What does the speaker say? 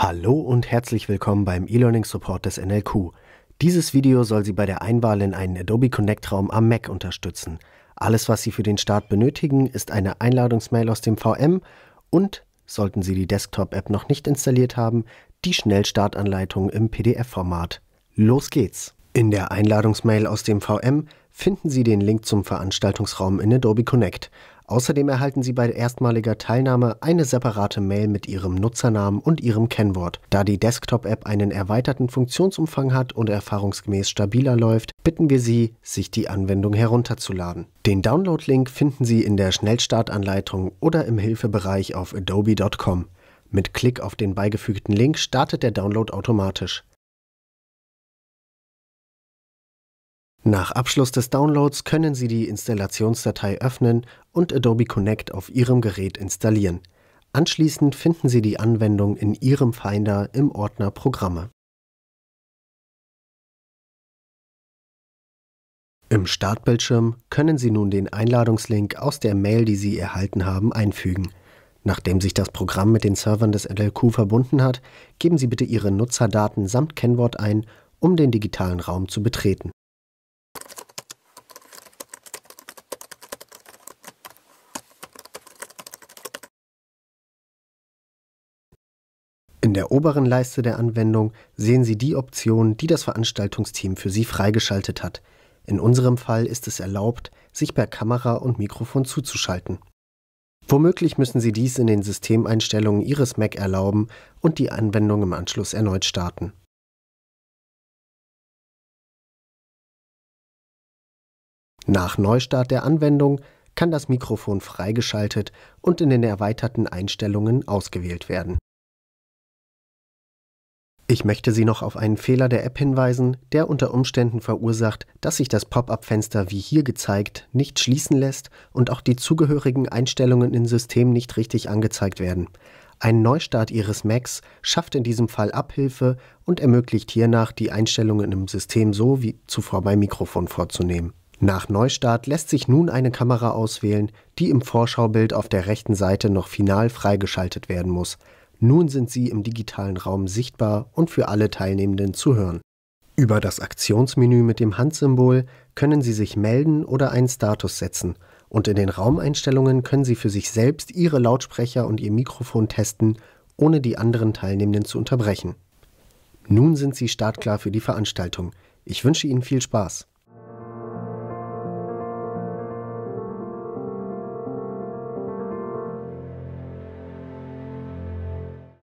Hallo und herzlich willkommen beim E-Learning Support des NLQ. Dieses Video soll Sie bei der Einwahl in einen Adobe Connect Raum am Mac unterstützen. Alles, was Sie für den Start benötigen, ist eine Einladungsmail aus dem VM und, sollten Sie die Desktop-App noch nicht installiert haben, die Schnellstartanleitung im PDF-Format. Los geht's! In der Einladungsmail aus dem VM finden Sie den Link zum Veranstaltungsraum in Adobe Connect. Außerdem erhalten Sie bei erstmaliger Teilnahme eine separate Mail mit Ihrem Nutzernamen und Ihrem Kennwort. Da die Desktop-App einen erweiterten Funktionsumfang hat und erfahrungsgemäß stabiler läuft, bitten wir Sie, sich die Anwendung herunterzuladen. Den Download-Link finden Sie in der Schnellstartanleitung oder im Hilfebereich auf adobe.com. Mit Klick auf den beigefügten Link startet der Download automatisch. Nach Abschluss des Downloads können Sie die Installationsdatei öffnen und Adobe Connect auf Ihrem Gerät installieren. Anschließend finden Sie die Anwendung in Ihrem Finder im Ordner Programme. Im Startbildschirm können Sie nun den Einladungslink aus der Mail, die Sie erhalten haben, einfügen. Nachdem sich das Programm mit den Servern des LLQ verbunden hat, geben Sie bitte Ihre Nutzerdaten samt Kennwort ein, um den digitalen Raum zu betreten. In der oberen Leiste der Anwendung sehen Sie die Optionen, die das Veranstaltungsteam für Sie freigeschaltet hat. In unserem Fall ist es erlaubt, sich per Kamera und Mikrofon zuzuschalten. Womöglich müssen Sie dies in den Systemeinstellungen Ihres Mac erlauben und die Anwendung im Anschluss erneut starten. Nach Neustart der Anwendung kann das Mikrofon freigeschaltet und in den erweiterten Einstellungen ausgewählt werden ich möchte Sie noch auf einen Fehler der App hinweisen, der unter Umständen verursacht, dass sich das Pop-up-Fenster wie hier gezeigt nicht schließen lässt und auch die zugehörigen Einstellungen im System nicht richtig angezeigt werden. Ein Neustart Ihres Macs schafft in diesem Fall Abhilfe und ermöglicht hiernach, die Einstellungen im System so wie zuvor beim Mikrofon vorzunehmen. Nach Neustart lässt sich nun eine Kamera auswählen, die im Vorschaubild auf der rechten Seite noch final freigeschaltet werden muss. Nun sind sie im digitalen Raum sichtbar und für alle Teilnehmenden zu hören. Über das Aktionsmenü mit dem Handsymbol können Sie sich melden oder einen Status setzen und in den Raumeinstellungen können Sie für sich selbst Ihre Lautsprecher und Ihr Mikrofon testen, ohne die anderen Teilnehmenden zu unterbrechen. Nun sind Sie startklar für die Veranstaltung. Ich wünsche Ihnen viel Spaß.